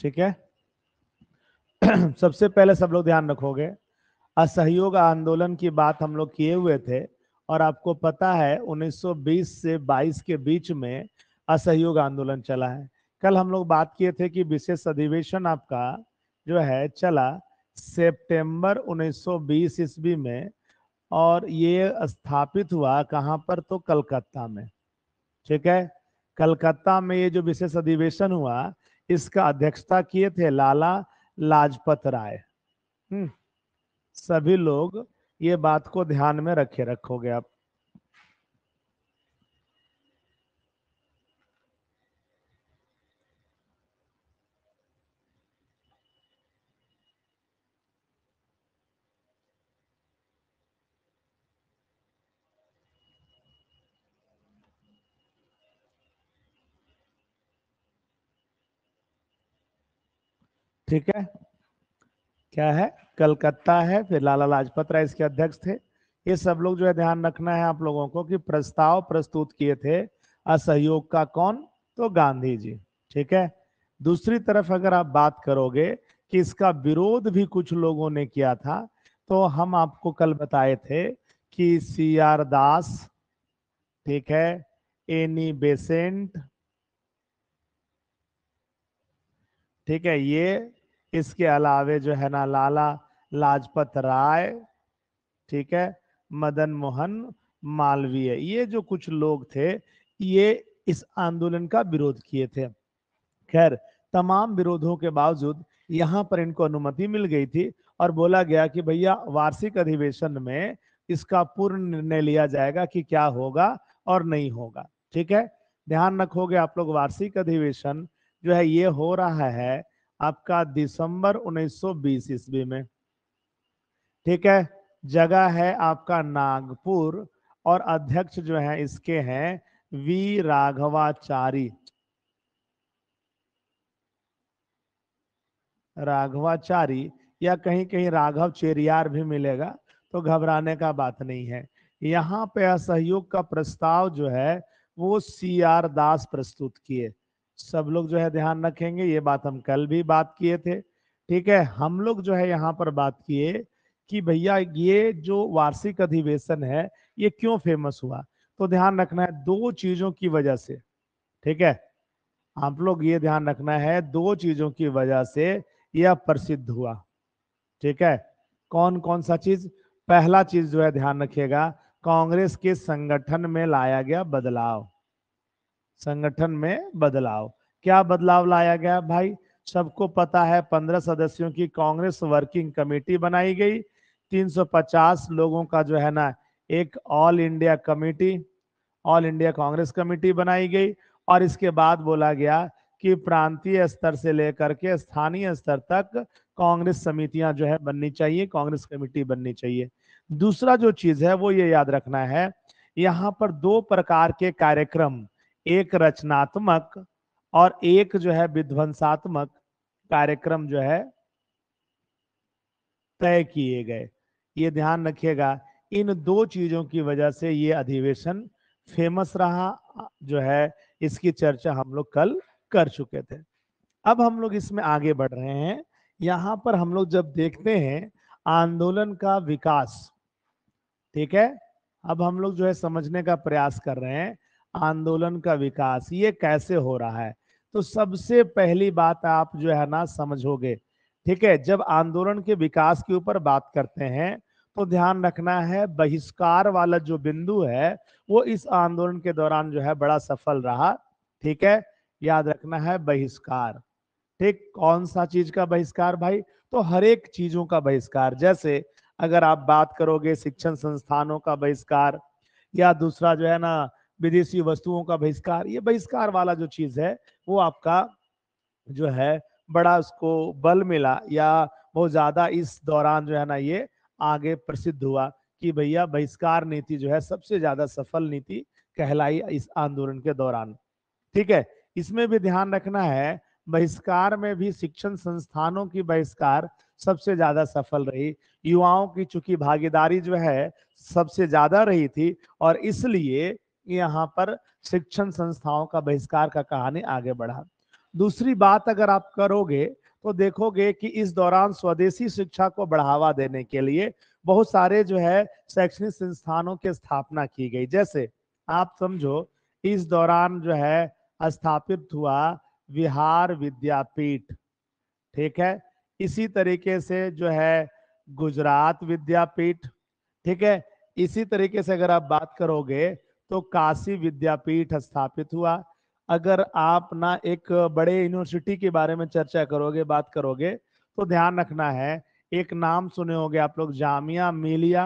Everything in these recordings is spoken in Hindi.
ठीक है सबसे पहले सब लोग ध्यान रखोगे असहयोग आंदोलन की बात हम लोग किए हुए थे और आपको पता है 1920 से 22 के बीच में असहयोग आंदोलन चला है कल हम लोग बात किए थे कि विशेष अधिवेशन आपका जो है चला सितंबर 1920 ईस्वी में और ये स्थापित हुआ कहाँ पर तो कलकत्ता में ठीक है कलकत्ता में ये जो विशेष अधिवेशन हुआ इसका अध्यक्षता किए थे लाला लाजपत राय हम्म, सभी लोग ये बात को ध्यान में रखे रखोगे आप ठीक है क्या है कलकत्ता है फिर लाला लाजपत राय इसके अध्यक्ष थे ये सब लोग जो है ध्यान रखना है आप लोगों को कि प्रस्ताव प्रस्तुत किए थे असहयोग का कौन तो गांधी जी ठीक है दूसरी तरफ अगर आप बात करोगे कि इसका विरोध भी कुछ लोगों ने किया था तो हम आपको कल बताए थे कि सी आर दास ठीक है एनी बेसेंट ठीक है ये इसके अलावे जो है ना लाला लाजपत राय ठीक है मदन मोहन मालवीय ये जो कुछ लोग थे ये इस आंदोलन का विरोध किए थे खैर तमाम विरोधों के बावजूद यहाँ पर इनको अनुमति मिल गई थी और बोला गया कि भैया वार्षिक अधिवेशन में इसका पूर्ण निर्णय लिया जाएगा कि क्या होगा और नहीं होगा ठीक है ध्यान रखोगे आप लोग वार्षिक अधिवेशन जो है ये हो रहा है आपका दिसंबर 1920 ईस्वी में ठीक है जगह है आपका नागपुर और अध्यक्ष जो है इसके हैं वी राघवाचारी राघवाचारी या कहीं कहीं राघव चेरियार भी मिलेगा तो घबराने का बात नहीं है यहाँ पे असहयोग का प्रस्ताव जो है वो सी आर दास प्रस्तुत किए सब लोग जो है ध्यान रखेंगे ये बात हम कल भी बात किए थे ठीक है हम लोग जो है यहाँ पर बात किए कि भैया ये जो वार्षिक अधिवेशन है ये क्यों फेमस हुआ तो ध्यान रखना है दो चीजों की वजह से ठीक है आप लोग ये ध्यान रखना है दो चीजों की वजह से यह प्रसिद्ध हुआ ठीक है कौन कौन सा चीज पहला चीज जो है ध्यान रखिएगा कांग्रेस के संगठन में लाया गया बदलाव संगठन में बदलाव क्या बदलाव लाया गया भाई सबको पता है पंद्रह सदस्यों की कांग्रेस वर्किंग कमेटी बनाई गई 350 लोगों का जो है ना एक all India committee all India Congress committee बनाई गई और इसके बाद बोला गया कि प्रांतीय स्तर से लेकर के स्थानीय स्तर तक कांग्रेस समितियां जो है बननी चाहिए कांग्रेस कमेटी बननी चाहिए दूसरा जो चीज है वो ये याद रखना है यहाँ पर दो प्रकार के कार्यक्रम एक रचनात्मक और एक जो है विध्वंसात्मक कार्यक्रम जो है तय किए गए ये ध्यान रखिएगा इन दो चीजों की वजह से ये अधिवेशन फेमस रहा जो है इसकी चर्चा हम लोग कल कर चुके थे अब हम लोग इसमें आगे बढ़ रहे हैं यहां पर हम लोग जब देखते हैं आंदोलन का विकास ठीक है अब हम लोग जो है समझने का प्रयास कर रहे हैं आंदोलन का विकास ये कैसे हो रहा है तो सबसे पहली बात आप जो है ना समझोगे ठीक है जब आंदोलन के विकास के ऊपर बात करते हैं तो ध्यान रखना है बहिष्कार वाला जो बिंदु है वो इस आंदोलन के दौरान जो है बड़ा सफल रहा ठीक है याद रखना है बहिष्कार ठीक कौन सा चीज का बहिष्कार भाई तो हर एक चीजों का बहिष्कार जैसे अगर आप बात करोगे शिक्षण संस्थानों का बहिष्कार या दूसरा जो है ना विदेशी वस्तुओं का बहिष्कार ये बहिष्कार वाला जो चीज़ है वो आपका जो है बड़ा उसको बल मिला या बहुत ज़्यादा इस दौरान जो है ना ये आगे प्रसिद्ध हुआ कि भैया बहिष्कार नीति जो है सबसे ज़्यादा सफल नीति कहलाई इस आंदोलन के दौरान ठीक है इसमें भी ध्यान रखना है बहिष्कार में भी शिक्षण संस्थानों की बहिष्कार सबसे ज्यादा सफल रही युवाओं की चूंकि भागीदारी जो है सबसे ज्यादा रही थी और इसलिए यहाँ पर शिक्षण संस्थाओं का बहिष्कार का कहानी आगे बढ़ा दूसरी बात अगर आप करोगे तो देखोगे कि इस दौरान स्वदेशी शिक्षा को बढ़ावा देने के लिए बहुत सारे जो है शैक्षणिक संस्थानों की स्थापना की गई जैसे आप समझो इस दौरान जो है स्थापित हुआ बिहार विद्यापीठ ठीक है इसी तरीके से जो है गुजरात विद्यापीठ ठीक है इसी तरीके से अगर आप बात करोगे तो काशी विद्यापीठ स्थापित हुआ अगर आप ना एक बड़े यूनिवर्सिटी के बारे में चर्चा करोगे बात करोगे तो ध्यान रखना है एक नाम सुने होंगे आप लोग जामिया मिलिया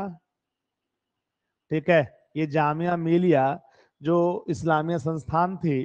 ठीक है ये जामिया मिलिया जो इस्लामिया संस्थान थी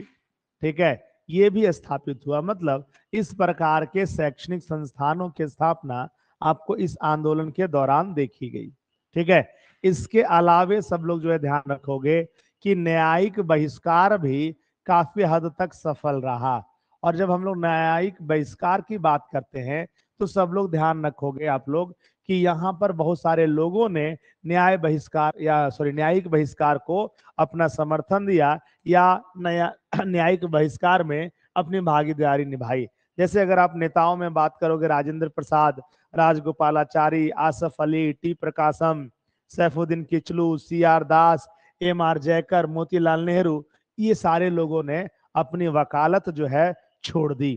ठीक है ये भी स्थापित हुआ मतलब इस प्रकार के शैक्षणिक संस्थानों की स्थापना आपको इस आंदोलन के दौरान देखी गई ठीक है इसके अलावे सब लोग जो है ध्यान रखोगे कि न्यायिक बहिष्कार भी काफी हद तक सफल रहा और जब हम लोग न्यायिक बहिष्कार की बात करते हैं तो सब लोग ध्यान रखोगे आप लोग कि यहाँ पर बहुत सारे लोगों ने न्याय बहिष्कार या सॉरी न्यायिक बहिष्कार को अपना समर्थन दिया या नया न्यायिक बहिष्कार में अपनी भागीदारी निभाई जैसे अगर आप नेताओं में बात करोगे Rajendra Prasad Rajagopalachari Asaf Ali T Prakasam Saifuddin Kitchlew C R Das M R Jayakar Motilal Nehru ये सारे लोगों ने अपनी वकालत जो है छोड़ दी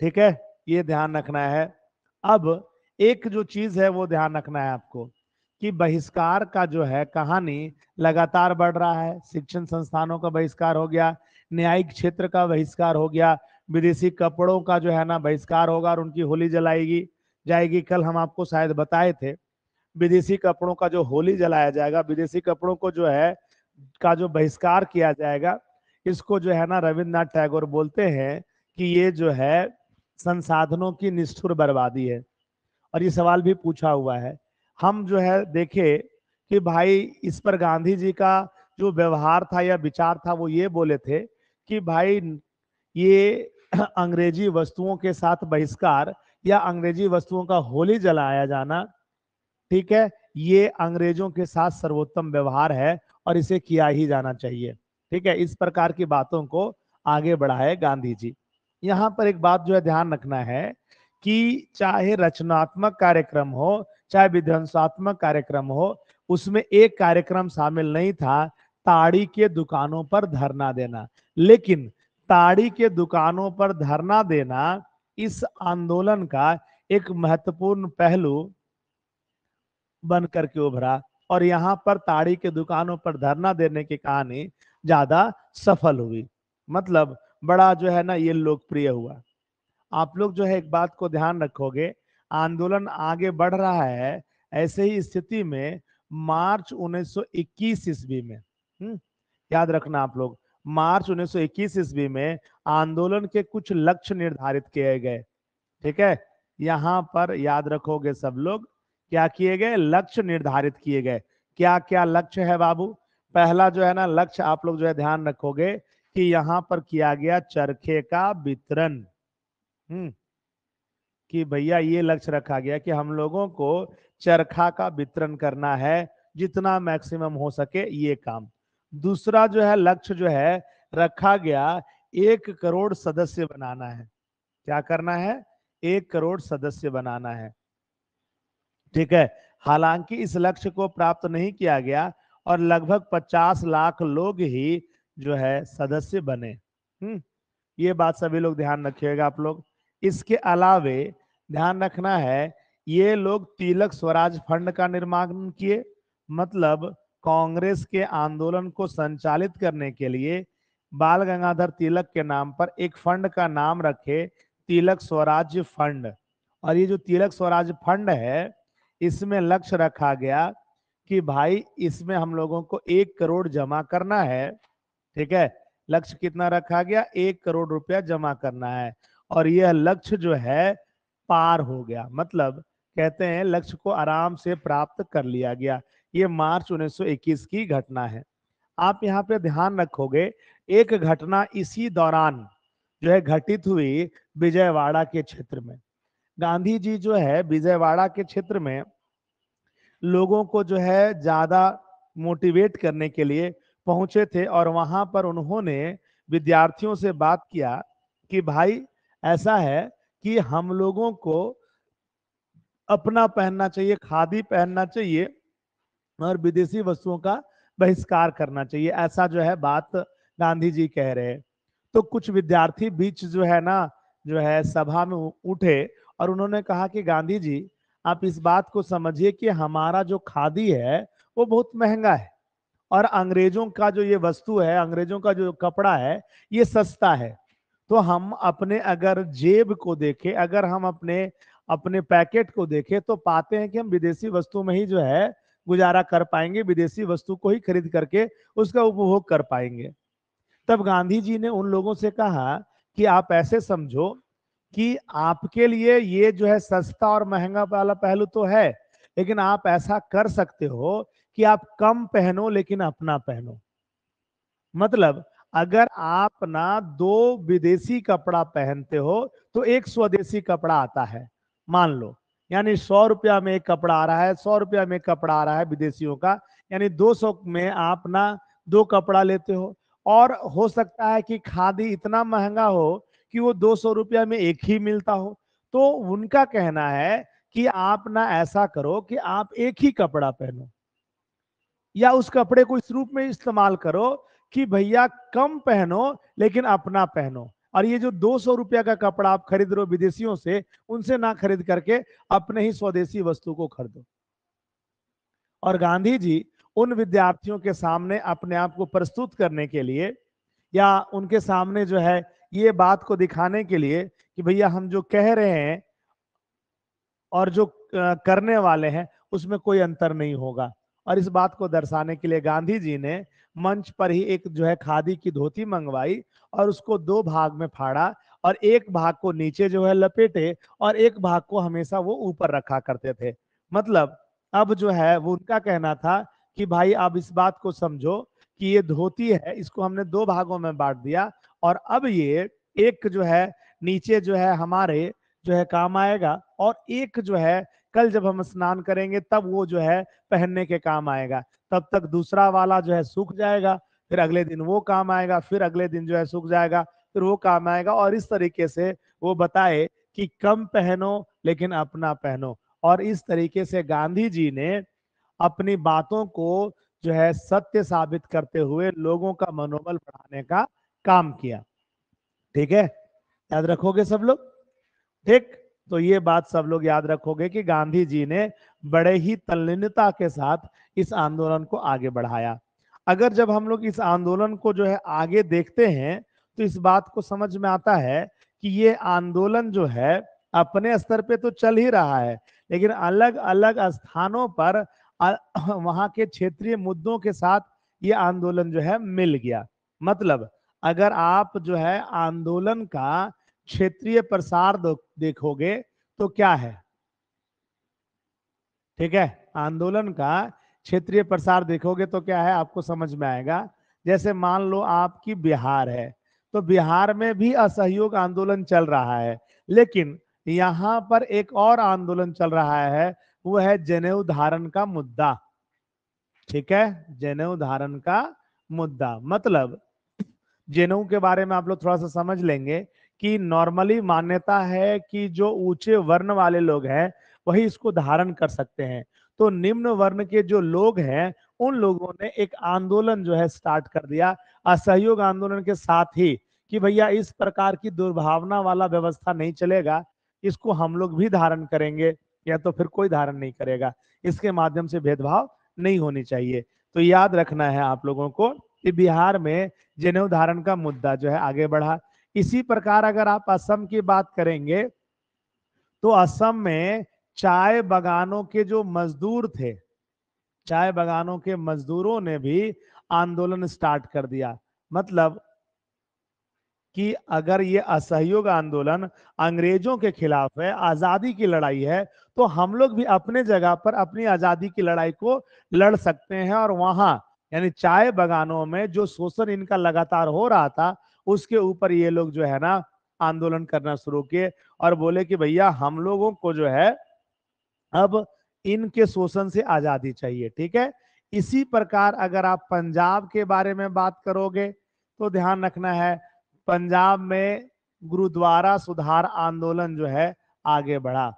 ठीक है ये ध्यान रखना है अब एक जो चीज है वो ध्यान रखना है आपको कि बहिष्कार का जो है कहानी लगातार बढ़ रहा है शिक्षण संस्थानों का बहिष्कार हो गया न्यायिक क्षेत्र का बहिष्कार हो गया विदेशी कपड़ों का जो है ना बहिष्कार होगा और उनकी होली जलाएगी जाएगी कल हम आपको शायद बताए थे विदेशी कपड़ों का जो होली जलाया जाएगा विदेशी कपड़ों को जो है का जो बहिष्कार किया जाएगा इसको जो है ना रविन्द्रनाथ टैगोर बोलते हैं कि ये जो है संसाधनों की निष्ठुर बर्बादी है और ये सवाल भी पूछा हुआ है हम जो है देखे कि भाई इस पर गांधी जी का जो व्यवहार था या विचार था वो ये बोले थे कि भाई ये अंग्रेजी वस्तुओं के साथ बहिष्कार या अंग्रेजी वस्तुओं का होली जलाया जाना ठीक है ये अंग्रेजों के साथ सर्वोत्तम व्यवहार है और इसे किया ही जाना चाहिए ठीक है इस प्रकार की बातों को आगे बढ़ाए गांधी जी यहाँ पर एक बात जो है ध्यान रखना है कि चाहे रचनात्मक कार्यक्रम हो चाहे विध्वंसात्मक कार्यक्रम हो उसमें एक कार्यक्रम शामिल नहीं था ताड़ी के दुकानों पर धरना देना लेकिन ताड़ी के दुकानों पर धरना देना इस आंदोलन का एक महत्वपूर्ण पहलू बन करके उभरा और यहाँ पर ताड़ी के दुकानों पर धरना देने की कहानी ज्यादा सफल हुई मतलब बड़ा जो है ना ये लोकप्रिय हुआ आप लोग जो है एक बात को ध्यान रखोगे आंदोलन आगे बढ़ रहा है ऐसे ही स्थिति में मार्च 1921 ईस्वी में हुँ? हम्म, याद रखना आप लोग मार्च 1921 ईस्वी में आंदोलन के कुछ लक्ष्य निर्धारित किए गए ठीक है यहाँ पर याद रखोगे सब लोग क्या किए गए लक्ष्य निर्धारित किए गए क्या क्या लक्ष्य है बाबू पहला जो है ना लक्ष्य आप लोग जो है ध्यान रखोगे कि यहाँ पर किया गया चरखे का वितरण हम्म कि भैया ये लक्ष्य रखा गया कि हम लोगों को चरखा का वितरण करना है जितना मैक्सिमम हो सके ये काम दूसरा जो है लक्ष्य जो है रखा गया एक करोड़ सदस्य बनाना है क्या करना है एक करोड़ सदस्य बनाना है ठीक है हालांकि इस लक्ष्य को प्राप्त नहीं किया गया और लगभग 50 लाख लोग ही जो है सदस्य बने हम्म ये बात सभी लोग ध्यान रखिएगा आप लोग इसके अलावे ध्यान रखना है ये लोग तिलक स्वराज फंड का निर्माण किए मतलब कांग्रेस के आंदोलन को संचालित करने के लिए बाल गंगाधर तिलक के नाम पर एक फंड का नाम रखे तिलक स्वराज फंड और ये जो तिलक स्वराज फंड है इसमें लक्ष्य रखा गया कि भाई इसमें हम लोगों को एक करोड़ जमा करना है ठीक है लक्ष्य कितना रखा गया एक करोड़ रुपया जमा करना है और यह लक्ष्य जो है पार हो गया मतलब कहते हैं लक्ष्य को आराम से प्राप्त कर लिया गया ये मार्च 1921 की घटना है आप यहाँ पे ध्यान रखोगे एक घटना इसी दौरान जो है घटित हुई विजयवाड़ा के क्षेत्र में गांधी जी जो है विजयवाड़ा के क्षेत्र में लोगों को जो है ज्यादा मोटिवेट करने के लिए पहुंचे थे और वहां पर उन्होंने विद्यार्थियों से बात किया कि भाई ऐसा है कि हम लोगों को अपना पहनना चाहिए खादी पहनना चाहिए और विदेशी वस्तुओं का बहिष्कार करना चाहिए ऐसा जो है बात गांधी जी कह रहे तो कुछ विद्यार्थी बीच जो है ना जो है सभा में उठे और उन्होंने कहा कि गांधी जी आप इस बात को समझिए कि हमारा जो खादी है वो बहुत महंगा है और अंग्रेजों का जो ये वस्तु है अंग्रेजों का जो कपड़ा है ये सस्ता है तो हम अपने अगर जेब को देखें अगर हम अपने अपने पैकेट को देखें तो पाते हैं कि हम विदेशी वस्तु में ही जो है गुजारा कर पाएंगे विदेशी वस्तु को ही खरीद करके उसका उपभोग कर पाएंगे तब गांधी जी ने उन लोगों से कहा कि आप ऐसे समझो कि आपके लिए ये जो है सस्ता और महंगा वाला पहलू तो है लेकिन आप ऐसा कर सकते हो कि आप कम पहनो लेकिन अपना पहनो मतलब अगर आप ना दो विदेशी कपड़ा पहनते हो तो एक स्वदेशी कपड़ा आता है मान लो यानी सौ रुपया में एक कपड़ा आ रहा है सौ रुपया में कपड़ा आ रहा है विदेशियों का यानी दो सौ में आप ना दो कपड़ा लेते हो और हो सकता है कि खादी इतना महंगा हो कि वो दो सौ रुपया में एक ही मिलता हो तो उनका कहना है कि आप ना ऐसा करो कि आप एक ही कपड़ा पहनो या उस कपड़े को इस रूप में इस्तेमाल करो कि भैया कम पहनो लेकिन अपना पहनो और ये जो दो सौ रुपया का कपड़ा आप खरीद रहे हो विदेशियों से उनसे ना खरीद करके अपने ही स्वदेशी वस्तु को खरीदो और गांधी जी उन विद्यार्थियों के सामने अपने आप को प्रस्तुत करने के लिए या उनके सामने जो है ये बात को दिखाने के लिए कि भैया हम जो कह रहे हैं और जो करने वाले हैं उसमें कोई अंतर नहीं होगा और इस बात को दर्शाने के लिए गांधी जी ने मंच पर ही एक जो है खादी की धोती मंगवाई और उसको दो भाग में फाड़ा और एक भाग को नीचे जो है लपेटे और एक भाग को हमेशा वो ऊपर रखा करते थे मतलब अब जो है वो उनका कहना था कि भाई आप इस बात को समझो कि ये धोती है इसको हमने दो भागों में बांट दिया और अब ये एक जो है नीचे जो है हमारे जो है काम आएगा और एक जो है कल जब हम स्नान करेंगे तब वो जो है पहनने के काम आएगा तब तक दूसरा वाला जो है सूख जाएगा फिर अगले दिन वो काम आएगा फिर अगले दिन जो है सूख जाएगा फिर वो काम आएगा और इस तरीके से वो बताए कि कम पहनो लेकिन अपना पहनो और इस तरीके से गांधी जी ने अपनी बातों को जो है सत्य साबित करते हुए लोगों का मनोबल बढ़ाने का काम किया ठीक है याद रखोगे सब लोग ठीक तो ये बात सब लोग याद रखोगे कि गांधी जी ने बड़े ही तल्लीनता के साथ इस आंदोलन को आगे बढ़ाया अगर जब हम लोग इस आंदोलन को जो है आगे देखते हैं तो इस बात को समझ में आता है कि ये आंदोलन जो है अपने स्तर पे तो चल ही रहा है लेकिन अलग अलग स्थानों पर वहां के क्षेत्रीय मुद्दों के साथ ये आंदोलन जो है मिल गया मतलब अगर आप जो है आंदोलन का क्षेत्रीय प्रसार देखोगे तो क्या है ठीक है आंदोलन का क्षेत्रीय प्रसार देखोगे तो क्या है आपको समझ में आएगा जैसे मान लो आपकी बिहार है तो बिहार में भी असहयोग आंदोलन चल रहा है लेकिन यहां पर एक और आंदोलन चल रहा है वो है जनेऊ धारण का मुद्दा ठीक है जनेऊ धारण का मुद्दा मतलब जेनऊ के बारे में आप लोग थोड़ा सा समझ लेंगे कि नॉर्मली मान्यता है कि जो ऊंचे वर्ण वाले लोग हैं वही इसको धारण कर सकते हैं तो निम्न वर्ण के जो लोग हैं उन लोगों ने एक आंदोलन जो है स्टार्ट कर दिया असहयोग आंदोलन के साथ ही कि भैया इस प्रकार की दुर्भावना वाला व्यवस्था नहीं चलेगा इसको हम लोग भी धारण करेंगे या तो फिर कोई धारण नहीं करेगा इसके माध्यम से भेदभाव नहीं होनी चाहिए तो याद रखना है आप लोगों को कि बिहार में जनेऊ धारण का मुद्दा जो है आगे बढ़ा इसी प्रकार अगर आप असम की बात करेंगे तो असम में चाय बगानों के जो मजदूर थे चाय बगानों के मजदूरों ने भी आंदोलन स्टार्ट कर दिया मतलब कि अगर ये असहयोग आंदोलन अंग्रेजों के खिलाफ है आजादी की लड़ाई है तो हम लोग भी अपने जगह पर अपनी आजादी की लड़ाई को लड़ सकते हैं और वहां यानी चाय बगानों में जो शोषण इनका लगातार हो रहा था उसके ऊपर ये लोग जो है ना आंदोलन करना शुरू किए और बोले कि भैया हम लोगों को जो है अब इनके शोषण से आजादी चाहिए ठीक है इसी प्रकार अगर आप पंजाब के बारे में बात करोगे तो ध्यान रखना है पंजाब में गुरुद्वारा सुधार आंदोलन जो है आगे बढ़ा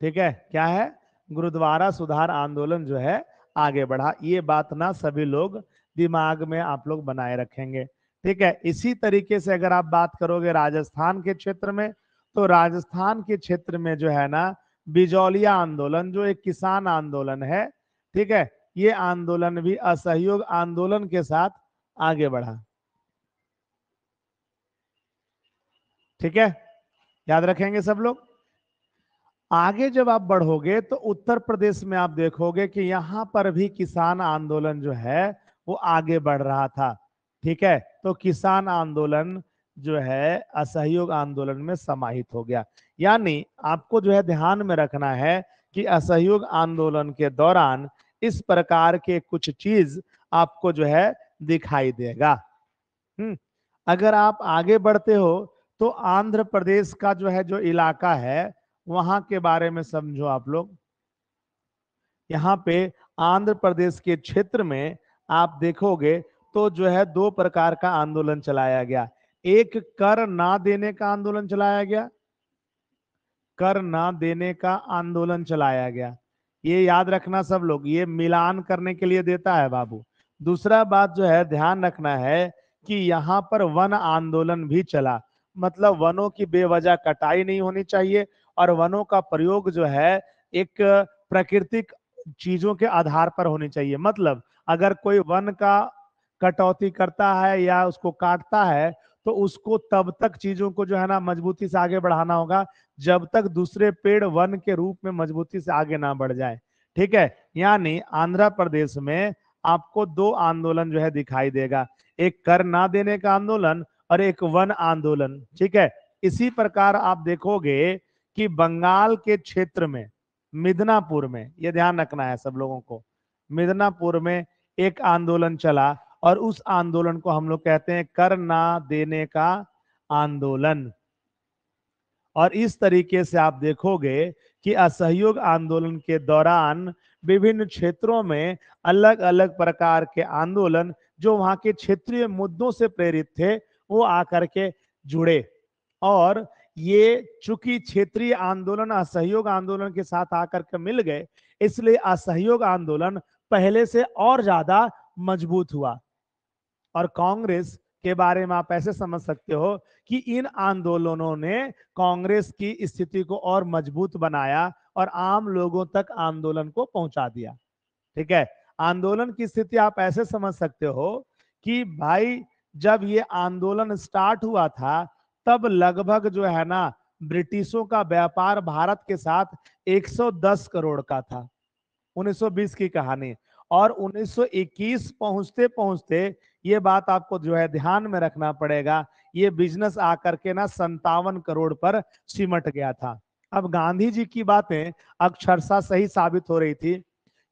ठीक है क्या है गुरुद्वारा सुधार आंदोलन जो है आगे बढ़ा ये बात ना सभी लोग दिमाग में आप लोग बनाए रखेंगे ठीक है इसी तरीके से अगर आप बात करोगे राजस्थान के क्षेत्र में तो राजस्थान के क्षेत्र में जो है ना बिजौलिया आंदोलन जो एक किसान आंदोलन है ठीक है ये आंदोलन भी असहयोग आंदोलन के साथ आगे बढ़ा ठीक है याद रखेंगे सब लोग आगे जब आप बढ़ोगे तो उत्तर प्रदेश में आप देखोगे कि यहां पर भी किसान आंदोलन जो है वो आगे बढ़ रहा था ठीक है तो किसान आंदोलन जो है असहयोग आंदोलन में समाहित हो गया यानी आपको जो है ध्यान में रखना है कि असहयोग आंदोलन के दौरान इस प्रकार के कुछ चीज आपको जो है दिखाई देगा हम्म अगर आप आगे बढ़ते हो तो आंध्र प्रदेश का जो है जो इलाका है वहां के बारे में समझो आप लोग यहाँ पे आंध्र प्रदेश के क्षेत्र में आप देखोगे तो जो है दो प्रकार का आंदोलन चलाया गया एक कर ना देने का आंदोलन चलाया गया कर ना देने का आंदोलन चलाया गया ये याद रखना सब लोग ये मिलान करने के लिए देता है बाबू दूसरा बात जो है ध्यान रखना है कि यहाँ पर वन आंदोलन भी चला मतलब वनों की बेवजह कटाई नहीं होनी चाहिए और वनों का प्रयोग जो है एक प्राकृतिक चीजों के आधार पर होनी चाहिए मतलब अगर कोई वन का कटौती करता है या उसको काटता है तो उसको तब तक चीजों को जो है ना मजबूती से आगे बढ़ाना होगा जब तक दूसरे पेड़ वन के रूप में मजबूती से आगे ना बढ़ जाए ठीक है यानी आंध्र प्रदेश में आपको दो आंदोलन जो है दिखाई देगा एक कर ना देने का आंदोलन और एक वन आंदोलन ठीक है इसी प्रकार आप देखोगे कि बंगाल के क्षेत्र में मिदनापुर में यह ध्यान रखना है सब लोगों को मिदनापुर में एक आंदोलन चला और उस आंदोलन को हम लोग कहते हैं कर ना देने का आंदोलन और इस तरीके से आप देखोगे कि असहयोग आंदोलन के दौरान विभिन्न क्षेत्रों में अलग अलग प्रकार के आंदोलन जो वहां के क्षेत्रीय मुद्दों से प्रेरित थे वो आकर के जुड़े और ये चूंकि क्षेत्रीय आंदोलन असहयोग आंदोलन के साथ आकर के मिल गए इसलिए असहयोग आंदोलन पहले से और ज्यादा मजबूत हुआ और कांग्रेस के बारे में आप ऐसे समझ सकते हो कि इन आंदोलनों ने कांग्रेस की स्थिति को और मजबूत बनाया और आम लोगों तक आंदोलन को पहुंचा दिया ठीक है आंदोलन की स्थिति आप ऐसे समझ सकते हो कि भाई जब ये आंदोलन स्टार्ट हुआ था तब लगभग जो है ना ब्रिटिशों का व्यापार भारत के साथ 110 करोड़ का था 1920 की कहानी और 1921 पहुंचते पहुंचते ये बात आपको जो है ध्यान में रखना पड़ेगा ये बिजनेस आकर के ना संतावन करोड़ पर सिमट गया था अब गांधी जी की बातें अक्षरशा सही साबित हो रही थी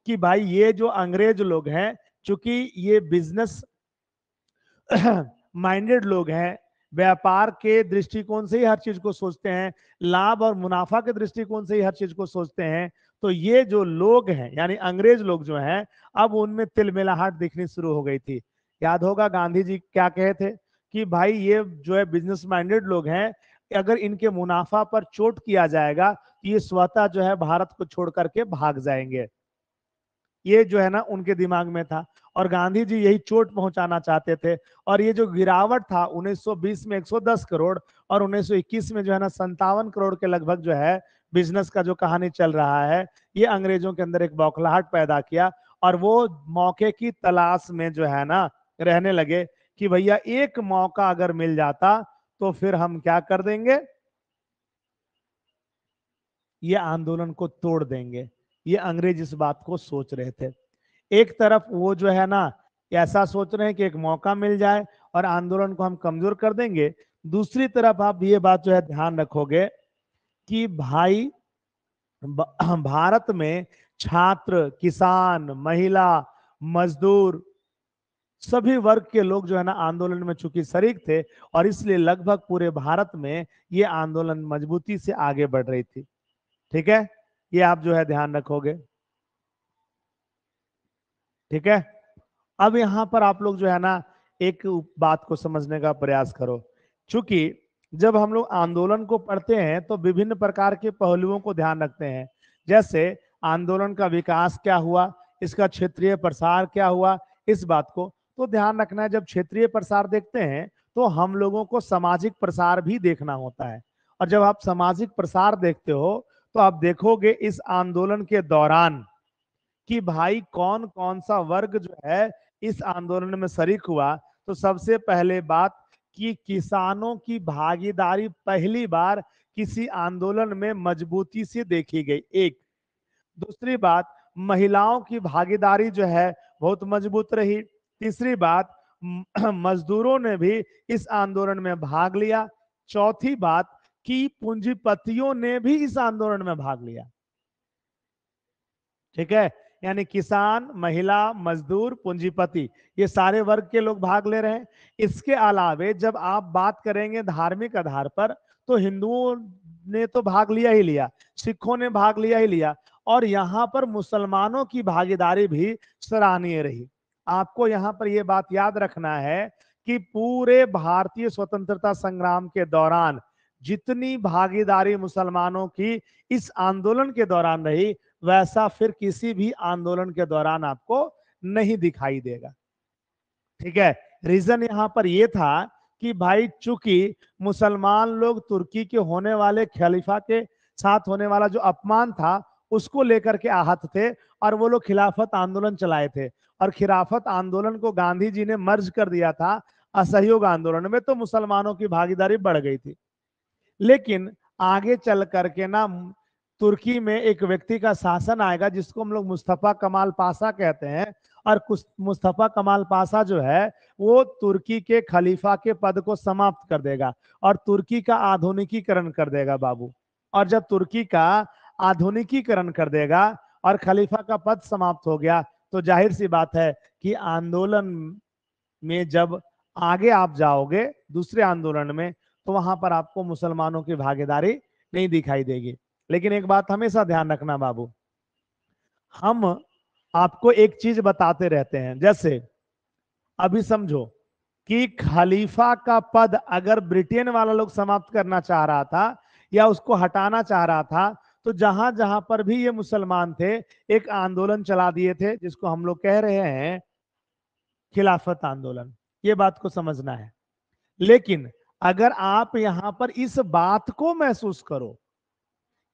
कि भाई ये जो अंग्रेज लोग हैं चूंकि ये बिजनेस माइंडेड लोग हैं व्यापार के दृष्टिकोण से ही हर चीज को सोचते हैं लाभ और मुनाफा के दृष्टिकोण से ही हर चीज को सोचते हैं तो ये जो लोग हैं यानी अंग्रेज लोग जो हैं अब उनमें तिलमिलाहट दिखनी शुरू हो गई थी याद होगा गांधी जी क्या कहे थे कि भाई ये जो है बिजनेस माइंडेड लोग हैं अगर इनके मुनाफा पर चोट किया जाएगा तो ये स्वतः जो है भारत को छोड़ करके भाग जाएंगे ये जो है ना उनके दिमाग में था और गांधी जी यही चोट पहुंचाना चाहते थे और ये जो गिरावट था 1920 में 110 करोड़ और 1921 में जो है ना संतावन करोड़ के लगभग जो है बिजनेस का जो कहानी चल रहा है ये अंग्रेजों के अंदर एक बौखलाहट पैदा किया और वो मौके की तलाश में जो है ना रहने लगे कि भैया एक मौका अगर मिल जाता तो फिर हम क्या कर देंगे ये आंदोलन को तोड़ देंगे ये अंग्रेज इस बात को सोच रहे थे एक तरफ वो जो है ना ऐसा सोच रहे हैं कि एक मौका मिल जाए और आंदोलन को हम कमजोर कर देंगे दूसरी तरफ आप ये बात जो है ध्यान रखोगे कि भाई भारत में छात्र किसान महिला मजदूर सभी वर्ग के लोग जो है ना आंदोलन में चूंकि शरीक थे और इसलिए लगभग पूरे भारत में ये आंदोलन मजबूती से आगे बढ़ रही थी ठीक है ये आप जो है ध्यान रखोगे ठीक है अब यहां पर आप लोग जो है ना एक बात को समझने का प्रयास करो चूंकि जब हम लोग आंदोलन को पढ़ते हैं तो विभिन्न प्रकार के पहलुओं को ध्यान रखते हैं जैसे आंदोलन का विकास क्या हुआ इसका क्षेत्रीय प्रसार क्या हुआ इस बात को तो ध्यान रखना है जब क्षेत्रीय प्रसार देखते हैं तो हम लोगों को सामाजिक प्रसार भी देखना होता है और जब आप सामाजिक प्रसार देखते हो तो आप देखोगे इस आंदोलन के दौरान कि भाई कौन कौन सा वर्ग जो है इस आंदोलन में शरीक हुआ तो सबसे पहले बात कि किसानों की भागीदारी पहली बार किसी आंदोलन में मजबूती से देखी गई एक दूसरी बात महिलाओं की भागीदारी जो है बहुत मजबूत रही तीसरी बात मजदूरों ने भी इस आंदोलन में भाग लिया चौथी बात कि पूंजीपतियों ने भी इस आंदोलन में भाग लिया ठीक है यानी किसान महिला मजदूर पूंजीपति ये सारे वर्ग के लोग भाग ले रहे हैं इसके अलावे जब आप बात करेंगे धार्मिक आधार पर तो हिंदुओं ने तो भाग लिया ही लिया सिखों ने भाग लिया ही लिया और यहाँ पर मुसलमानों की भागीदारी भी सराहनीय रही आपको यहाँ पर यह बात याद रखना है कि पूरे भारतीय स्वतंत्रता संग्राम के दौरान जितनी भागीदारी मुसलमानों की इस आंदोलन के दौरान रही वैसा फिर किसी भी आंदोलन के दौरान आपको नहीं दिखाई देगा ठीक है रीजन यहां पर यह था कि भाई चूंकि मुसलमान लोग तुर्की के होने वाले खलीफा के साथ होने वाला जो अपमान था उसको लेकर के आहत थे और वो लोग खिलाफत आंदोलन चलाए थे और खिलाफत आंदोलन को गांधी जी ने मर्ज कर दिया था असहयोग आंदोलन में तो मुसलमानों की भागीदारी बढ़ गई थी लेकिन आगे चल करके ना तुर्की में एक व्यक्ति का शासन आएगा जिसको हम लोग मुस्तफ़ा कमाल पासा कहते हैं और मुस्तफ़ा कमाल पासा जो है वो तुर्की के खलीफा के पद को समाप्त कर देगा और तुर्की का आधुनिकीकरण कर देगा बाबू और जब तुर्की का आधुनिकीकरण कर देगा और खलीफा का पद समाप्त हो गया तो जाहिर सी बात है कि आंदोलन में जब आगे आप जाओगे दूसरे आंदोलन में तो वहां पर आपको मुसलमानों की भागीदारी नहीं दिखाई देगी लेकिन एक बात हमेशा ध्यान रखना बाबू हम आपको एक चीज बताते रहते हैं जैसे अभी समझो कि खलीफा का पद अगर ब्रिटेन वाला लोग समाप्त करना चाह रहा था या उसको हटाना चाह रहा था तो जहां जहां पर भी ये मुसलमान थे एक आंदोलन चला दिए थे जिसको हम लोग कह रहे हैं खिलाफत आंदोलन ये बात को समझना है लेकिन अगर आप यहां पर इस बात को महसूस करो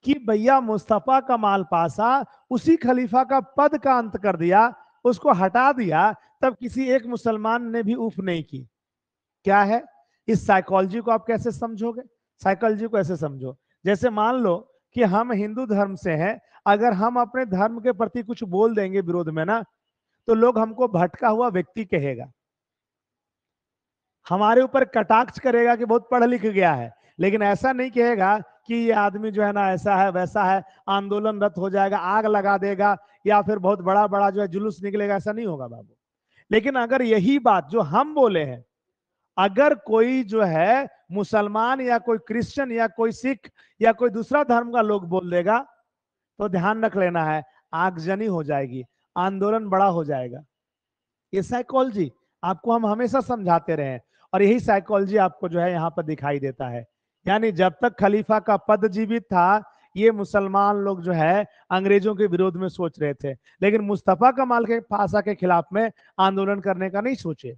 कि भैया मुस्तफ़ा का माल पासा उसी खलीफा का पद का अंत कर दिया उसको हटा दिया तब किसी एक मुसलमान ने भी उफ नहीं की क्या है इस साइकोलॉजी को आप कैसे समझोगे साइकोलॉजी को ऐसे समझो जैसे मान लो कि हम हिंदू धर्म से हैं अगर हम अपने धर्म के प्रति कुछ बोल देंगे विरोध में ना तो लोग हमको भटका हुआ व्यक्ति कहेगा हमारे ऊपर कटाक्ष करेगा कि बहुत पढ़ लिख गया है लेकिन ऐसा नहीं कहेगा कि ये आदमी जो है ना ऐसा है वैसा है आंदोलनरत हो जाएगा आग लगा देगा या फिर बहुत बड़ा बड़ा जो है जुलूस निकलेगा ऐसा नहीं होगा बाबू लेकिन अगर यही बात जो हम बोले हैं अगर कोई जो है मुसलमान या कोई क्रिश्चियन या कोई सिख या कोई दूसरा धर्म का लोग बोल देगा तो ध्यान रख लेना है आगजनी हो जाएगी आंदोलन बड़ा हो जाएगा ये साइकोलॉजी आपको हम हमेशा समझाते रहे और यही साइकोलॉजी आपको जो है यहाँ पर दिखाई देता है यानी जब तक खलीफा का पद जीवित था ये मुसलमान लोग जो है अंग्रेजों के विरोध में सोच रहे थे लेकिन मुस्तफ़ा कमाल के फासा के खिलाफ में आंदोलन करने का नहीं सोचे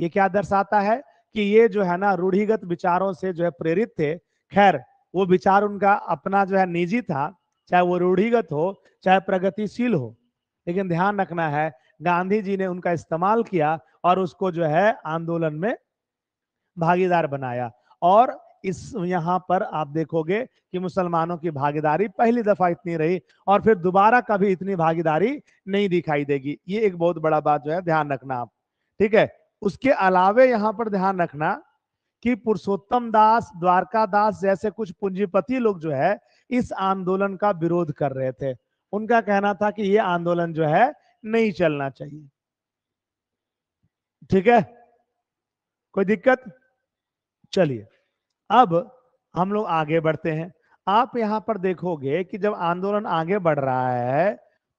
ये क्या दर्शाता है कि ये जो है ना रूढ़िगत विचारों से जो है प्रेरित थे खैर वो विचार उनका अपना जो है निजी था चाहे वो रूढ़िगत हो चाहे प्रगतिशील हो लेकिन ध्यान रखना है गांधी जी ने उनका इस्तेमाल किया और उसको जो है आंदोलन में भागीदार बनाया और इस यहाँ पर आप देखोगे कि मुसलमानों की भागीदारी पहली दफा इतनी रही और फिर दोबारा कभी इतनी भागीदारी नहीं दिखाई देगी ये एक बहुत बड़ा बात जो है ध्यान रखना आप ठीक है उसके अलावे यहाँ पर ध्यान रखना कि पुरुषोत्तम दास द्वारका दास जैसे कुछ पूंजीपति लोग जो है इस आंदोलन का विरोध कर रहे थे उनका कहना था कि ये आंदोलन जो है नहीं चलना चाहिए ठीक है कोई दिक्कत चलिए अब हम लोग आगे बढ़ते हैं आप यहां पर देखोगे कि जब आंदोलन आगे बढ़ रहा है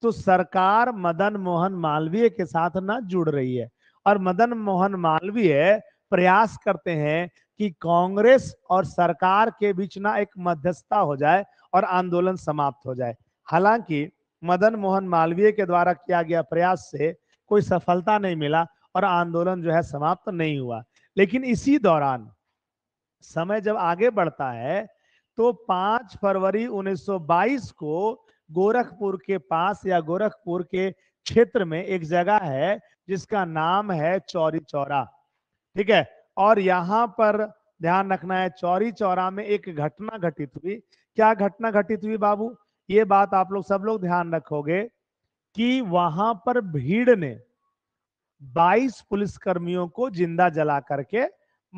तो सरकार मदन मोहन मालवीय के साथ ना जुड़ रही है और मदन मोहन मालवीय प्रयास करते हैं कि कांग्रेस और सरकार के बीच ना एक मध्यस्थता हो जाए और आंदोलन समाप्त हो जाए हालांकि मदन मोहन मालवीय के द्वारा किया गया प्रयास से कोई सफलता नहीं मिला और आंदोलन जो है समाप्त नहीं हुआ लेकिन इसी दौरान समय जब आगे बढ़ता है तो 5 फरवरी 1922 को गोरखपुर के पास या गोरखपुर के क्षेत्र में एक जगह है जिसका नाम है चौरी चौरा ठीक है और यहाँ पर ध्यान रखना है चौरी चौरा में एक घटना घटित हुई क्या घटना घटित हुई बाबू ये बात आप लोग सब लोग ध्यान रखोगे कि वहां पर भीड़ ने 22 पुलिसकर्मियों को जिंदा जला करके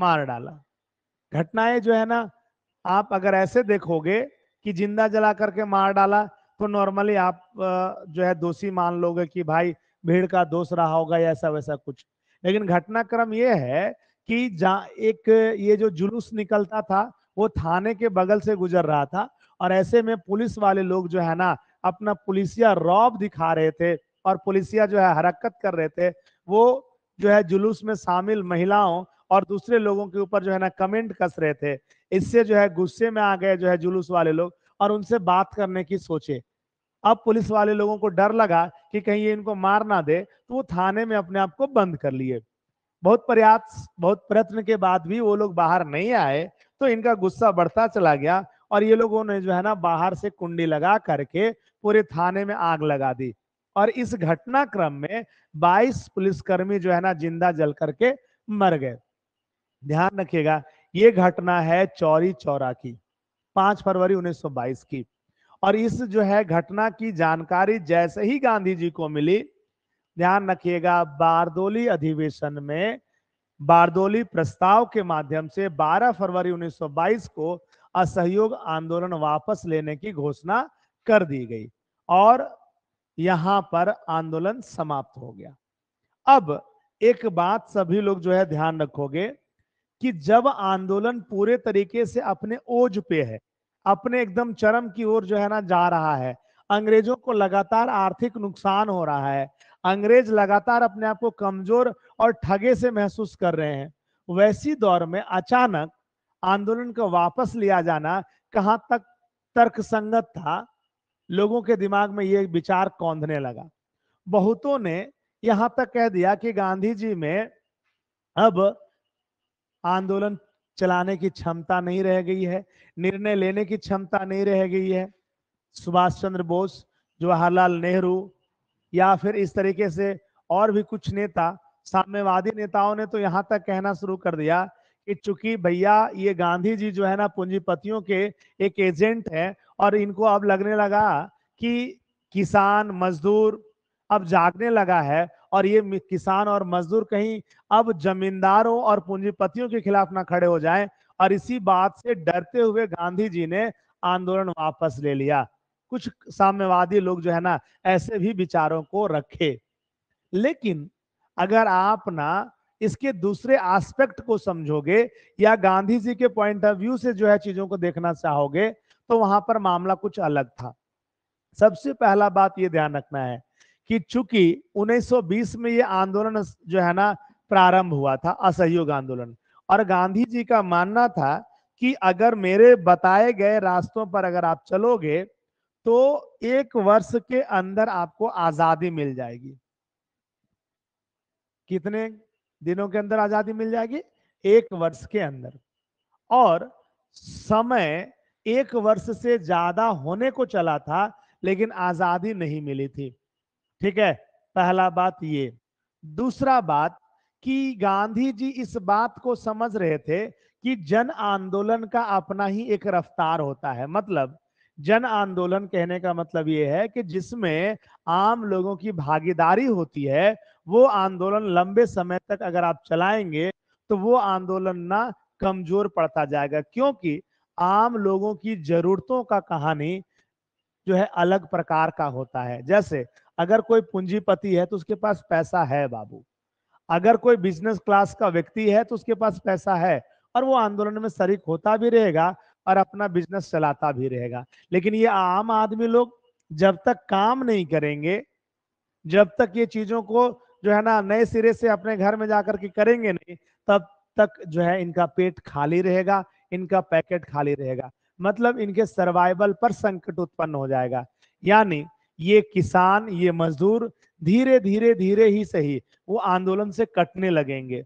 मार डाला घटनाएं जो है ना आप अगर ऐसे देखोगे कि जिंदा जला करके मार डाला तो नॉर्मली आप जो है दोषी मान लोगे कि भाई भीड़ का दोष रहा होगा या ऐसा वैसा कुछ लेकिन घटनाक्रम ये है कि जहाँ एक ये जो जुलूस निकलता था वो थाने के बगल से गुजर रहा था और ऐसे में पुलिस वाले लोग जो है ना अपना पुलिसिया रौब दिखा रहे थे और पुलिसिया जो है हरकत कर रहे थे वो जो है जुलूस में शामिल महिलाओं और दूसरे लोगों के ऊपर जो है ना कमेंट कस रहे थे इससे जो है गुस्से में आ गए जो है जुलूस वाले लोग और उनसे बात करने की सोचे अब पुलिस वाले लोगों को डर लगा कि कहीं ये इनको मार ना दे तो वो थाने में अपने आप को बंद कर लिए बहुत प्रयास बहुत प्रयत्न के बाद भी वो लोग बाहर नहीं आए तो इनका गुस्सा बढ़ता चला गया और ये लोगों ने जो है ना बाहर से कुंडी लगा करके पूरे थाने में आग लगा दी और इस घटनाक्रम में 22 पुलिसकर्मी जो है ना जिंदा जल करके मर गए ध्यान रखिएगा ये घटना है चौरी चौरा की पांच फरवरी 1922 की और इस जो है घटना की जानकारी जैसे ही गांधी जी को मिली ध्यान रखिएगा बारदोली अधिवेशन में बारदोली प्रस्ताव के माध्यम से 12 फरवरी 1922 को असहयोग आंदोलन वापस लेने की घोषणा कर दी गई और यहां पर आंदोलन समाप्त हो गया अब एक बात सभी लोग जो है ध्यान रखोगे कि जब आंदोलन पूरे तरीके से अपने ओज पे है अपने एकदम चरम की ओर जो है ना जा रहा है अंग्रेजों को लगातार आर्थिक नुकसान हो रहा है अंग्रेज लगातार अपने आप को कमजोर और ठगे से महसूस कर रहे हैं वैसी दौर में अचानक आंदोलन को वापस लिया जाना कहाँ तक तर्कसंगत था लोगों के दिमाग में ये विचार कौंधने लगा बहुतों ने यहां तक कह दिया कि गांधी जी में अब आंदोलन चलाने की क्षमता नहीं रह गई है निर्णय लेने की क्षमता नहीं रह गई है सुभाष चंद्र बोस जवाहरलाल नेहरू या फिर इस तरीके से और भी कुछ नेता साम्यवादी नेताओं ने तो यहाँ तक कहना शुरू कर दिया कि चूंकि भैया ये गांधी जी जो है ना पूंजीपतियों के एक एजेंट है और इनको अब लगने लगा कि किसान मजदूर अब जागने लगा है और ये किसान और मजदूर कहीं अब जमींदारों और पूंजीपतियों के खिलाफ ना खड़े हो जाएं और इसी बात से डरते हुए गांधी जी ने आंदोलन वापस ले लिया कुछ साम्यवादी लोग जो है ना ऐसे भी विचारों को रखे लेकिन अगर आप ना इसके दूसरे एस्पेक्ट को समझोगे या गांधी जी के पॉइंट ऑफ व्यू से जो है चीजों को देखना चाहोगे तो वहां पर मामला कुछ अलग था सबसे पहला बात यह ध्यान रखना है कि चूंकि 1920 में ये आंदोलन जो है ना प्रारंभ हुआ था असहयोग आंदोलन और गांधी जी का मानना था कि अगर मेरे बताए गए रास्तों पर अगर आप चलोगे तो एक वर्ष के अंदर आपको आजादी मिल जाएगी कितने दिनों के अंदर आजादी मिल जाएगी एक वर्ष के अंदर और समय एक वर्ष से ज्यादा होने को चला था लेकिन आजादी नहीं मिली थी ठीक है पहला बात ये दूसरा बात कि गांधी जी इस बात को समझ रहे थे कि जन आंदोलन का अपना ही एक रफ्तार होता है मतलब जन आंदोलन कहने का मतलब ये है कि जिसमें आम लोगों की भागीदारी होती है वो आंदोलन लंबे समय तक अगर आप चलाएंगे तो वो आंदोलन ना कमजोर पड़ता जाएगा क्योंकि आम लोगों की जरूरतों का कहानी जो है अलग प्रकार का होता है जैसे अगर कोई पूंजीपति है तो उसके पास पैसा है बाबू अगर कोई बिजनेस क्लास का व्यक्ति है तो उसके पास पैसा है और वो आंदोलन में शरीक होता भी रहेगा और अपना बिजनेस चलाता भी रहेगा लेकिन ये आम आदमी लोग जब तक काम नहीं करेंगे जब तक ये चीजों को जो है ना नए सिरे से अपने घर में जाकर के करेंगे नहीं तब तक जो है इनका पेट खाली रहेगा इनका पैकेट खाली रहेगा मतलब इनके सर्वाइवल पर संकट उत्पन्न हो जाएगा यानी ये किसान ये मजदूर धीरे धीरे धीरे ही सही वो आंदोलन से कटने लगेंगे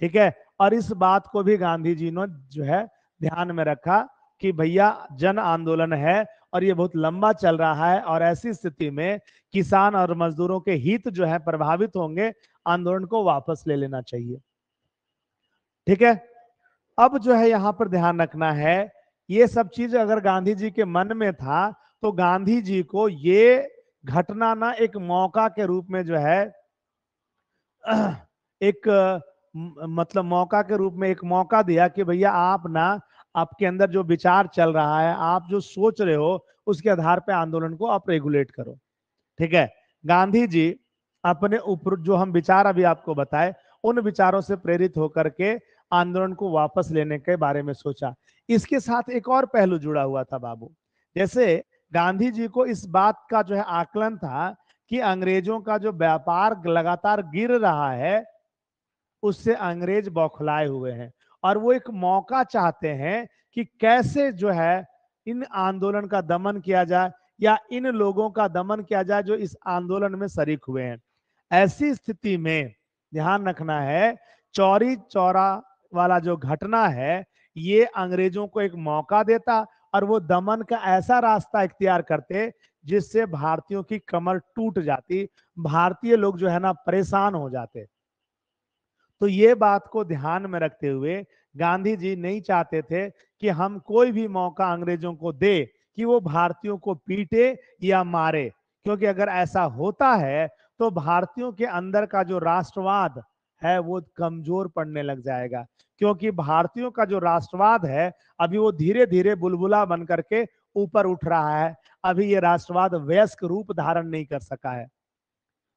ठीक है और इस बात को भी गांधी जी ने जो है ध्यान में रखा कि भैया जन आंदोलन है और ये बहुत लंबा चल रहा है और ऐसी स्थिति में किसान और मजदूरों के हित जो है प्रभावित होंगे आंदोलन को वापस ले लेना चाहिए ठीक है अब जो है यहां पर ध्यान रखना है ये सब चीज अगर गांधी जी के मन में था तो गांधी जी को ये घटना ना एक मौका के रूप में जो है एक मतलब मौका के रूप में एक मौका दिया कि भैया आप ना आपके अंदर जो विचार चल रहा है आप जो सोच रहे हो उसके आधार पर आंदोलन को आप रेगुलेट करो ठीक है गांधी जी अपने ऊपर जो हम विचार अभी आपको बताए उन विचारों से प्रेरित होकर के आंदोलन को वापस लेने के बारे में सोचा इसके साथ एक और पहलू जुड़ा हुआ था बाबू जैसे गांधी जी को इस बात का जो है आकलन था कि अंग्रेजों का जो व्यापार लगातार गिर रहा है उससे अंग्रेज बौखलाए हुए हैं और वो एक मौका चाहते हैं कि कैसे जो है इन आंदोलन का दमन किया जाए या इन लोगों का दमन किया जाए जो इस आंदोलन में शरीक हुए हैं ऐसी स्थिति में ध्यान रखना है चौरी चौरा वाला जो घटना है ये अंग्रेजों को एक मौका देता और वो दमन का ऐसा रास्ता इख्तियार करते जिससे भारतीयों की कमर टूट जाती भारतीय लोग जो है ना परेशान हो जाते तो ये बात को ध्यान में रखते हुए गांधी जी नहीं चाहते थे कि हम कोई भी मौका अंग्रेजों को दे कि वो भारतीयों को पीटे या मारे क्योंकि अगर ऐसा होता है तो भारतीयों के अंदर का जो राष्ट्रवाद है वो कमजोर पड़ने लग जाएगा क्योंकि भारतीयों का जो राष्ट्रवाद है अभी वो धीरे धीरे बुलबुला बन करके ऊपर उठ रहा है अभी ये राष्ट्रवाद वयस्क रूप धारण नहीं कर सका है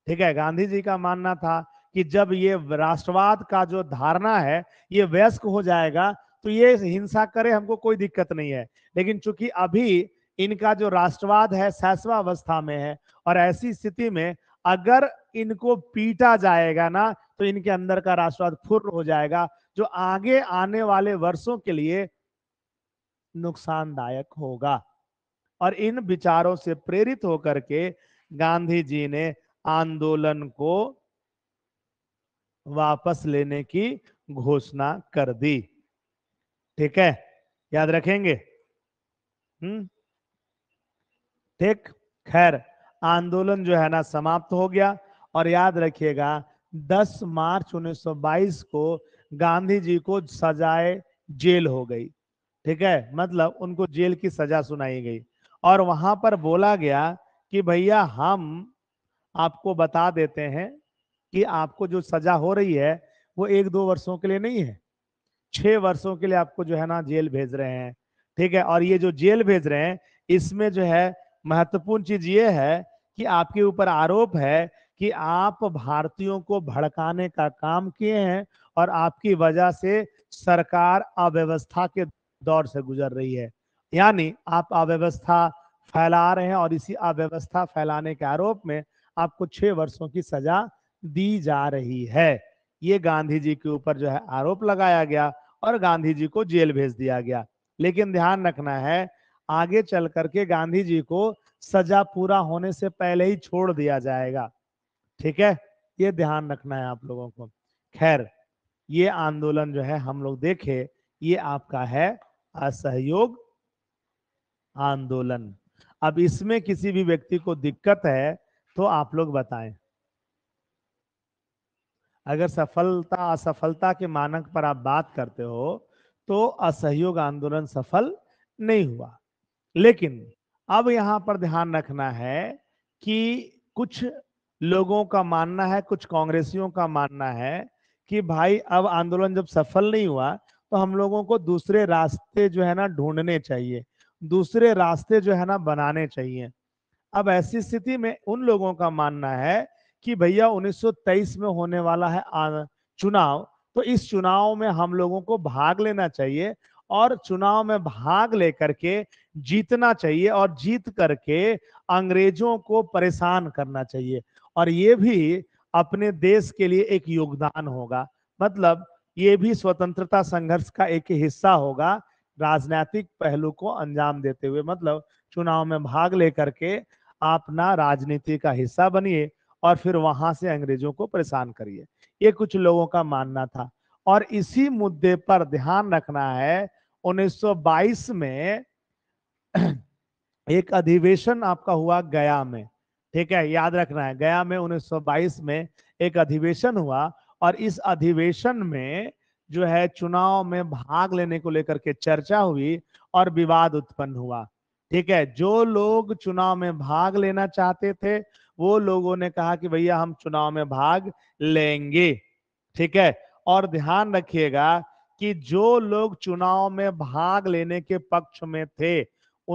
ठीक है गांधी जी का मानना था कि जब ये राष्ट्रवाद का जो धारणा है ये व्यस्क हो जाएगा तो ये हिंसा करे हमको कोई दिक्कत नहीं है लेकिन चूंकि अभी इनका जो राष्ट्रवाद है अवस्था में है और ऐसी स्थिति में अगर इनको पीटा जाएगा ना तो इनके अंदर का राष्ट्रवाद फुर हो जाएगा जो आगे आने वाले वर्षों के लिए नुकसानदायक होगा और इन विचारों से प्रेरित होकर के गांधी जी ने आंदोलन को वापस लेने की घोषणा कर दी ठीक है याद रखेंगे हम्म ठीक खैर आंदोलन जो है ना समाप्त हो गया और याद रखिएगा 10 मार्च 1922 को गांधी जी को सजाए जेल हो गई ठीक है मतलब उनको जेल की सजा सुनाई गई और वहां पर बोला गया कि भैया हम आपको बता देते हैं कि आपको जो सजा हो रही है वो एक दो वर्षों के लिए नहीं है छह वर्षों के लिए आपको जो है ना जेल भेज रहे हैं ठीक है और ये जो जेल भेज रहे हैं इसमें जो है महत्वपूर्ण चीज ये है कि आपके ऊपर आरोप है कि आप भारतीयों को भड़काने का काम किए हैं और आपकी वजह से सरकार अव्यवस्था के दौर से गुजर रही है यानी आप अव्यवस्था फैला रहे हैं और इसी अव्यवस्था फैलाने के आरोप में आपको छह वर्षों की सजा दी जा रही है ये गांधी जी के ऊपर जो है आरोप लगाया गया और गांधी जी को जेल भेज दिया गया लेकिन ध्यान रखना है आगे चल करके गांधी जी को सजा पूरा होने से पहले ही छोड़ दिया जाएगा ठीक है ये ध्यान रखना है आप लोगों को खैर ये आंदोलन जो है हम लोग देखे ये आपका है असहयोग आंदोलन अब इसमें किसी भी व्यक्ति को दिक्कत है तो आप लोग बताएं अगर सफलता असफलता के मानक पर आप बात करते हो तो असहयोग आंदोलन सफल नहीं हुआ लेकिन अब यहां पर ध्यान रखना है कि कुछ लोगों का मानना है कुछ कांग्रेसियों का मानना है कि भाई अब आंदोलन जब सफल नहीं हुआ तो हम लोगों को दूसरे रास्ते जो है ना ढूंढने चाहिए दूसरे रास्ते जो है ना बनाने चाहिए अब ऐसी स्थिति में उन लोगों का मानना है कि भैया 1923 में होने वाला है चुनाव तो इस चुनाव में हम लोगों को भाग लेना चाहिए और चुनाव में भाग लेकर के जीतना चाहिए और जीत करके अंग्रेजों को परेशान करना चाहिए और ये भी अपने देश के लिए एक योगदान होगा मतलब ये भी स्वतंत्रता संघर्ष का एक हिस्सा होगा राजनीतिक पहलू को अंजाम देते हुए मतलब चुनाव में भाग लेकर के अपना राजनीति का हिस्सा बनिए और फिर वहां से अंग्रेजों को परेशान करिए ये कुछ लोगों का मानना था और इसी मुद्दे पर ध्यान रखना है 1922 में एक अधिवेशन आपका हुआ गया में ठीक है याद रखना है गया में 1922 में एक अधिवेशन हुआ और इस अधिवेशन में जो है चुनाव में भाग लेने को लेकर के चर्चा हुई और विवाद उत्पन्न हुआ ठीक है जो लोग चुनाव में भाग लेना चाहते थे वो लोगों ने कहा कि भैया हम चुनाव में भाग लेंगे ठीक है और ध्यान रखिएगा कि जो लोग चुनाव में भाग लेने के पक्ष में थे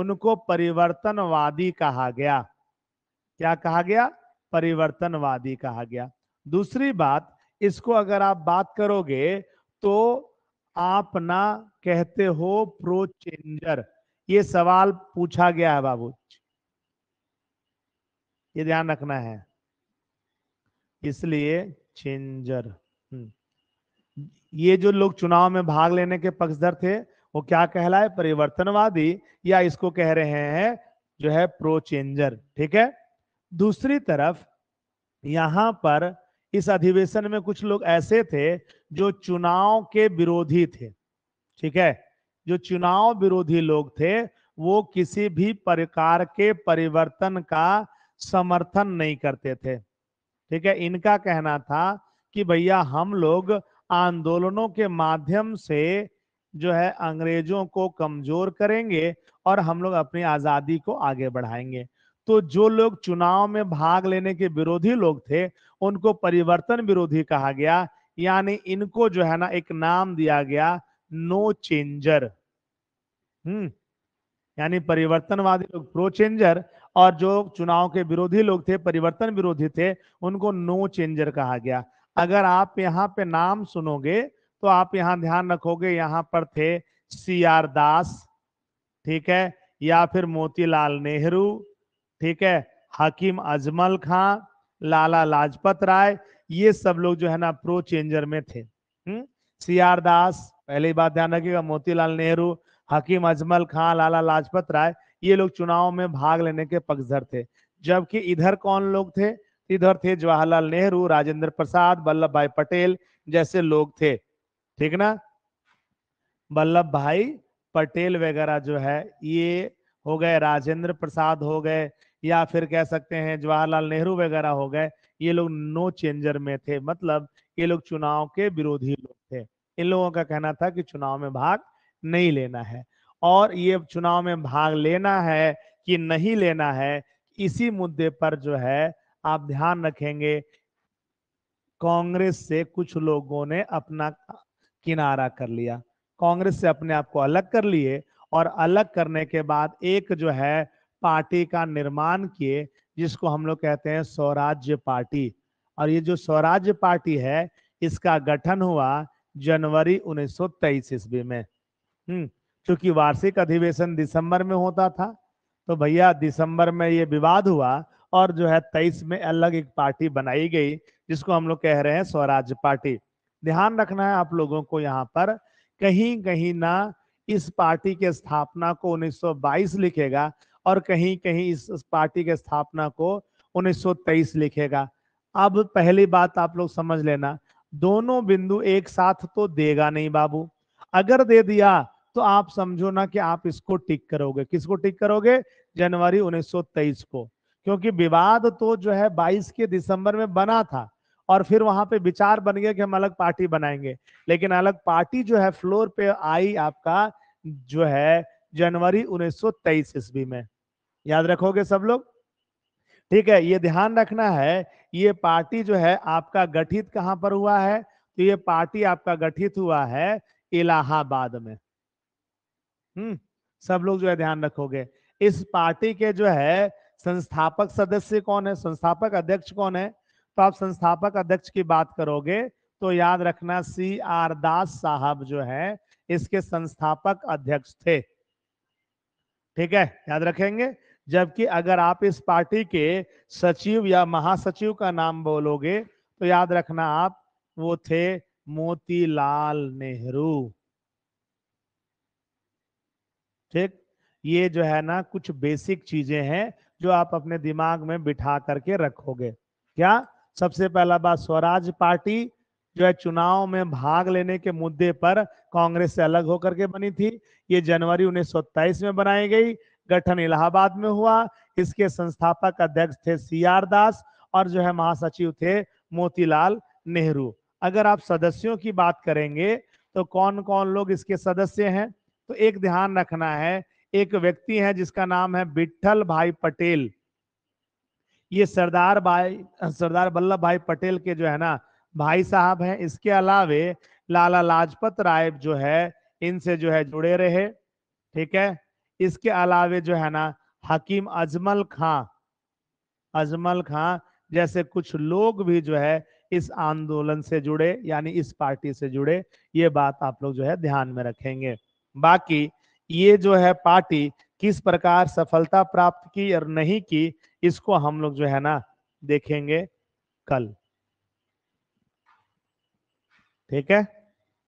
उनको परिवर्तनवादी कहा गया क्या कहा गया परिवर्तनवादी कहा गया दूसरी बात इसको अगर आप बात करोगे तो आप ना कहते हो प्रो चेंजर ये सवाल पूछा गया है बाबू ये ध्यान रखना है इसलिए चेंजर हम्म। ये जो लोग चुनाव में भाग लेने के पक्षधर थे वो क्या कहलाए परिवर्तनवादी या इसको कह रहे हैं जो है प्रो चेंजर ठीक है दूसरी तरफ यहां पर इस अधिवेशन में कुछ लोग ऐसे थे जो चुनाव के विरोधी थे ठीक है जो चुनाव विरोधी लोग थे वो किसी भी प्रकार के परिवर्तन का समर्थन नहीं करते थे ठीक है इनका कहना था कि भैया हम लोग आंदोलनों के माध्यम से जो है अंग्रेजों को कमजोर करेंगे और हम लोग अपनी आजादी को आगे बढ़ाएंगे तो जो लोग चुनाव में भाग लेने के विरोधी लोग थे उनको परिवर्तन विरोधी कहा गया यानी इनको जो है ना एक नाम दिया गया नो चेंजर हम्म यानी परिवर्तनवादी लोग प्रो चेंजर और जो चुनाव के विरोधी लोग थे परिवर्तन विरोधी थे उनको नो चेंजर कहा गया अगर आप यहाँ पे नाम सुनोगे तो आप यहाँ ध्यान रखोगे यहाँ पर थे सी आर दास ठीक है या फिर मोतीलाल नेहरू ठीक है हकीम अजमल खां लाला लाजपत राय ये सब लोग जो है ना प्रो चेंजर में थे सी हम्म? आर दास पहले बात ध्यान रखिएगा मोतीलाल नेहरू हकीम अजमल खां लाला लाजपत राय ये लोग चुनाव में भाग लेने के पक्षधर थे जबकि इधर कौन लोग थे इधर थे जवाहरलाल नेहरू राजेंद्र प्रसाद वल्लभ भाई पटेल जैसे लोग थे ठीक ना वल्लभ भाई पटेल वगैरह जो है ये हो गए राजेंद्र प्रसाद हो गए या फिर कह सकते हैं जवाहरलाल नेहरू वगैरह हो गए ये लोग नो चेंजर में थे मतलब ये लोग चुनाव के विरोधी लोग थे इन लोगों का कहना था कि चुनाव में भाग नहीं लेना है और ये चुनाव में भाग लेना है कि नहीं लेना है इसी मुद्दे पर जो है आप ध्यान रखेंगे कांग्रेस से कुछ लोगों ने अपना किनारा कर लिया कांग्रेस से अपने आप को अलग कर लिए और अलग करने के बाद एक जो है पार्टी का निर्माण किए जिसको हम लोग कहते हैं स्वराज्य पार्टी और ये जो स्वराज्य पार्टी है इसका गठन हुआ जनवरी 1923 ईस्वी में हम्म क्योंकि वार्षिक अधिवेशन दिसंबर में होता था तो भैया दिसंबर में ये विवाद हुआ और जो है तेईस में अलग एक पार्टी बनाई गई जिसको हम लोग कह रहे हैं स्वराज्य पार्टी ध्यान रखना है आप लोगों को यहाँ पर कहीं कहीं ना इस पार्टी के स्थापना को 1922 लिखेगा और कहीं कहीं इस पार्टी के स्थापना को 1923 लिखेगा अब पहली बात आप लोग समझ लेना दोनों बिंदु एक साथ तो देगा नहीं बाबू अगर दे दिया तो आप समझो ना कि आप इसको टिक करोगे किसको टिक करोगे जनवरी 1923 को क्योंकि विवाद तो जो है 22 के दिसंबर में बना था और फिर वहां पे विचार बन गया कि हम अलग पार्टी बनाएंगे लेकिन अलग पार्टी जो है फ्लोर पे आई आपका जो है जनवरी 1923 ईस्वी में याद रखोगे सब लोग ठीक है ये ध्यान रखना है ये पार्टी जो है आपका गठित कहां पर हुआ है तो ये पार्टी आपका गठित हुआ है इलाहाबाद में हम्म सब लोग जो है ध्यान रखोगे इस पार्टी के जो है संस्थापक सदस्य कौन है संस्थापक अध्यक्ष कौन है तो आप संस्थापक अध्यक्ष की बात करोगे तो याद रखना सी आर दास साहब जो है इसके संस्थापक अध्यक्ष थे ठीक है याद रखेंगे जबकि अगर आप इस पार्टी के सचिव या महासचिव का नाम बोलोगे तो याद रखना आप वो थे मोतीलाल नेहरू ठीक ये जो है ना कुछ बेसिक चीजें हैं जो आप अपने दिमाग में बिठा करके रखोगे क्या सबसे पहला बात स्वराज पार्टी जो है चुनाव में भाग लेने के मुद्दे पर कांग्रेस से अलग होकर के बनी थी ये जनवरी उन्नीस में बनाई गई गठन इलाहाबाद में हुआ इसके संस्थापक अध्यक्ष थे सी आर दास और जो है महासचिव थे मोतीलाल नेहरू अगर आप सदस्यों की बात करेंगे तो कौन कौन लोग इसके सदस्य हैं तो एक ध्यान रखना है एक व्यक्ति है जिसका नाम है बिठल भाई पटेल ये सरदार भाई सरदार वल्लभ भाई पटेल के जो है ना भाई साहब हैं इसके अलावे लाला लाजपत राय जो है इनसे जो है जुड़े रहे ठीक है इसके अलावे जो है ना हकीम अजमल खां अजमल खां जैसे कुछ लोग भी जो है इस आंदोलन से जुड़े यानी इस पार्टी से जुड़े ये बात आप लोग जो है ध्यान में रखेंगे बाकी ये जो है पार्टी किस प्रकार सफलता प्राप्त की और नहीं की इसको हम लोग जो है ना देखेंगे कल ठीक है